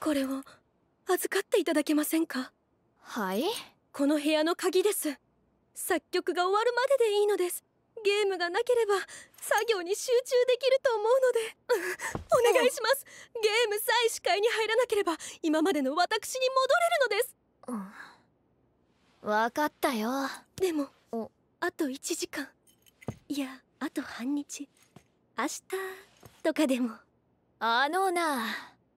これを預かっていただけませんかはいこの部屋の鍵です作曲が終わるまででいいのですゲームがなければ作業に集中できると思うので お願いしますゲームさえ視界に入らなければ今までの私に戻れるのです、うん、分かったよでもあと1時間いやあと半日明日とかでもあのな